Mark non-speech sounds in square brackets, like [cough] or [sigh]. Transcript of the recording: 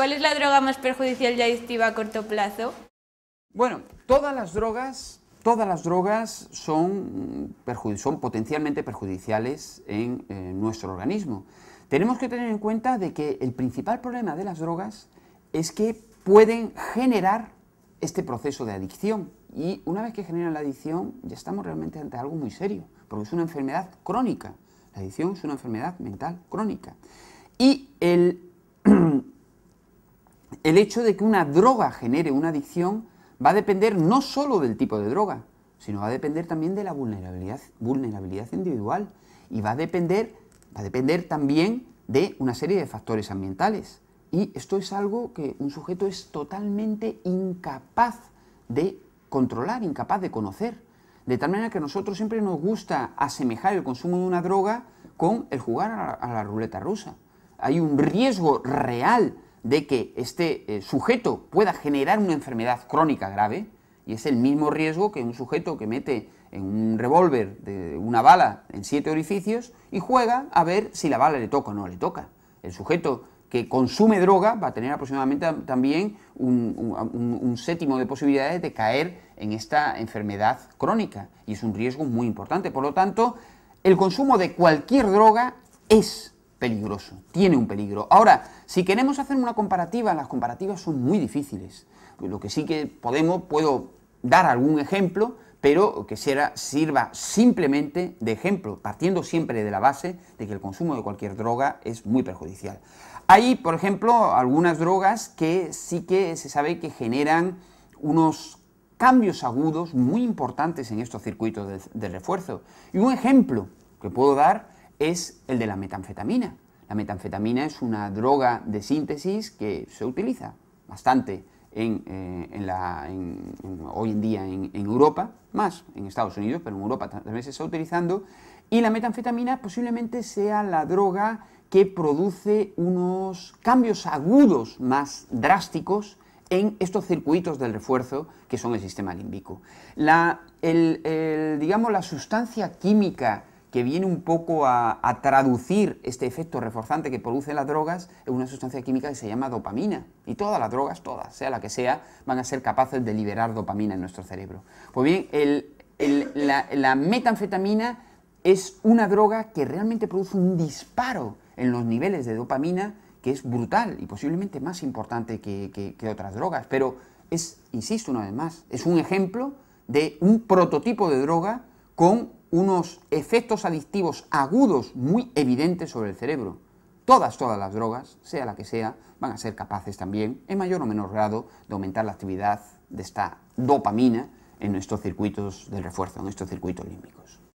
¿Cuál es la droga más perjudicial y adictiva a corto plazo? Bueno, todas las drogas, todas las drogas son, son potencialmente perjudiciales en eh, nuestro organismo. Tenemos que tener en cuenta de que el principal problema de las drogas es que pueden generar este proceso de adicción. Y una vez que generan la adicción, ya estamos realmente ante algo muy serio, porque es una enfermedad crónica. La adicción es una enfermedad mental crónica. Y el [clears throat] el hecho de que una droga genere una adicción va a depender no solo del tipo de droga, sino va a depender también de la vulnerabilidad, individual y va a, depender, va a depender también de una serie de factores ambientales. Y esto es algo que un sujeto es totalmente incapaz de controlar, incapaz de conocer. De tal manera que a nosotros siempre nos gusta asemejar el consumo de una droga con el jugar a la ruleta rusa. Hay un riesgo real de que este eh, sujeto pueda generar una enfermedad crónica grave, y es el mismo riesgo que un sujeto que mete en un revólver de una bala en siete orificios y juega a ver si la bala le toca o no le toca. El sujeto que consume droga va a tener aproximadamente también un, un, séptimo de posibilidades de caer en esta enfermedad crónica y es un riesgo muy importante. Por lo tanto, el consumo de cualquier droga es peligroso, tiene un peligro. Ahora, si queremos hacer una comparativa, las comparativas son muy difíciles. Lo que sí que podemos, puedo dar algún ejemplo, pero que sirva simplemente de ejemplo, partiendo siempre de la base de que el consumo de cualquier droga es muy perjudicial. Hay, por ejemplo, algunas drogas que sí que se sabe que generan unos cambios agudos muy importantes en estos circuitos de, de refuerzo. Y un ejemplo que puedo dar es el de la metanfetamina. La metanfetamina es una droga de síntesis que se utiliza bastante en, eh, la, hoy en día en, Europa, más en Estados Unidos, pero en Europa también se está utilizando. Y la metanfetamina posiblemente sea la droga que produce unos cambios agudos más drásticos en estos circuitos del refuerzo que son el sistema límbico. La, digamos, la sustancia química que viene un poco a, traducir este efecto reforzante que producen las drogas en una sustancia química que se llama dopamina. Y todas las drogas, todas, sea la que sea, van a ser capaces de liberar dopamina en nuestro cerebro. Pues bien, la, metanfetamina es una droga que realmente produce un disparo en los niveles de dopamina que es brutal y posiblemente más importante que, que otras drogas. Pero es, insisto una vez más, es un ejemplo de un prototipo de droga con unos efectos adictivos agudos muy evidentes sobre el cerebro. Todas, todas las drogas, sea la que sea, van a ser capaces también, en mayor o menor grado, de aumentar la actividad de esta dopamina en nuestros circuitos de refuerzo, en nuestros circuitos límbicos.